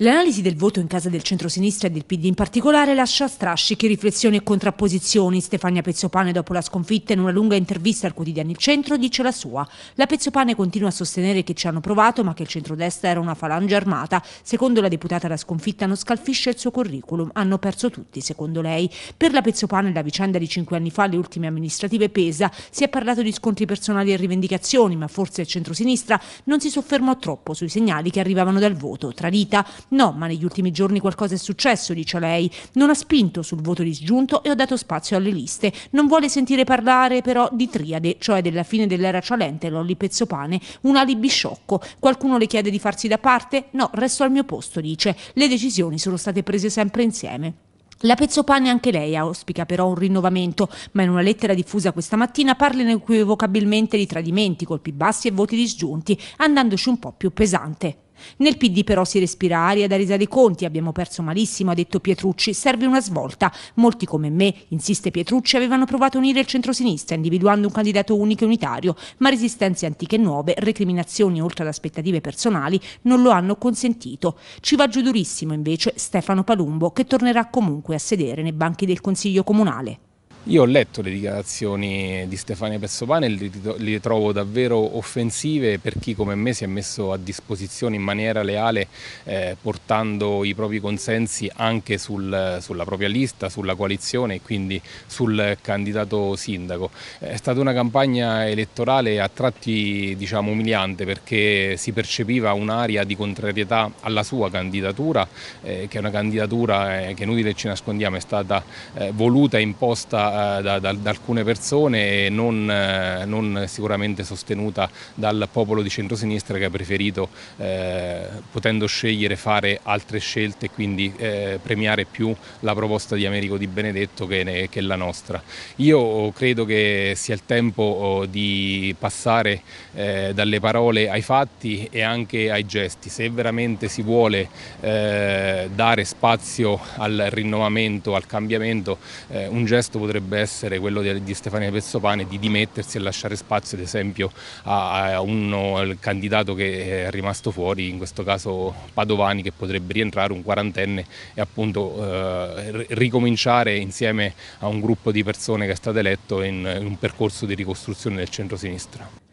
L'analisi del voto in casa del centrosinistra e del PD in particolare lascia strasciche riflessioni e contrapposizioni. Stefania Pezzopane, dopo la sconfitta, in una lunga intervista al quotidiano Il Centro, dice la sua. La Pezzopane continua a sostenere che ci hanno provato, ma che il centrodestra era una falange armata. Secondo la deputata, la sconfitta non scalfisce il suo curriculum. Hanno perso tutti, secondo lei. Per la Pezzopane, la vicenda di cinque anni fa, le ultime amministrative pesa. Si è parlato di scontri personali e rivendicazioni, ma forse il centrosinistra non si soffermò troppo sui segnali che arrivavano dal voto. Tradita No, ma negli ultimi giorni qualcosa è successo, dice lei. Non ha spinto sul voto disgiunto e ho dato spazio alle liste. Non vuole sentire parlare però di triade, cioè della fine dell'era cialente, Lolli Pezzopane, un alibi sciocco. Qualcuno le chiede di farsi da parte? No, resto al mio posto, dice. Le decisioni sono state prese sempre insieme. La Pezzopane anche lei auspica però un rinnovamento, ma in una lettera diffusa questa mattina parla inequivocabilmente di tradimenti, colpi bassi e voti disgiunti, andandoci un po' più pesante. Nel PD però si respira aria da resa dei conti, abbiamo perso malissimo, ha detto Pietrucci, serve una svolta. Molti come me, insiste Pietrucci, avevano provato a unire il centrosinistra individuando un candidato unico e unitario, ma resistenze antiche e nuove, recriminazioni oltre ad aspettative personali non lo hanno consentito. Ci va giù durissimo invece Stefano Palumbo che tornerà comunque a sedere nei banchi del Consiglio Comunale. Io ho letto le dichiarazioni di Stefania Pezzopane e le trovo davvero offensive per chi come me si è messo a disposizione in maniera leale eh, portando i propri consensi anche sul, sulla propria lista, sulla coalizione e quindi sul candidato sindaco. È stata una campagna elettorale a tratti diciamo umiliante perché si percepiva un'aria di contrarietà alla sua candidatura, eh, che è una candidatura eh, che inutile ci nascondiamo, è stata eh, voluta e imposta eh, da, da, da, alcune persone e non, eh, non, sicuramente sostenuta dal popolo di centrosinistra che ha preferito, eh, potendo scegliere, fare altre scelte e quindi eh, premiare più la proposta di Americo Di Benedetto che, che, la nostra. Io credo che sia il tempo oh, di passare eh, dalle parole ai fatti e anche ai gesti. Se veramente si vuole eh, dare spazio al rinnovamento, al cambiamento, un gesto potrebbe potrebbe essere quello di, di Stefania Pezzopane di dimettersi e lasciare spazio ad esempio a, a un candidato che è rimasto fuori, in questo caso Padovani che potrebbe rientrare un quarantenne e appunto eh, ricominciare insieme a un gruppo di persone che è stato eletto in, in un percorso di ricostruzione del centro-sinistra.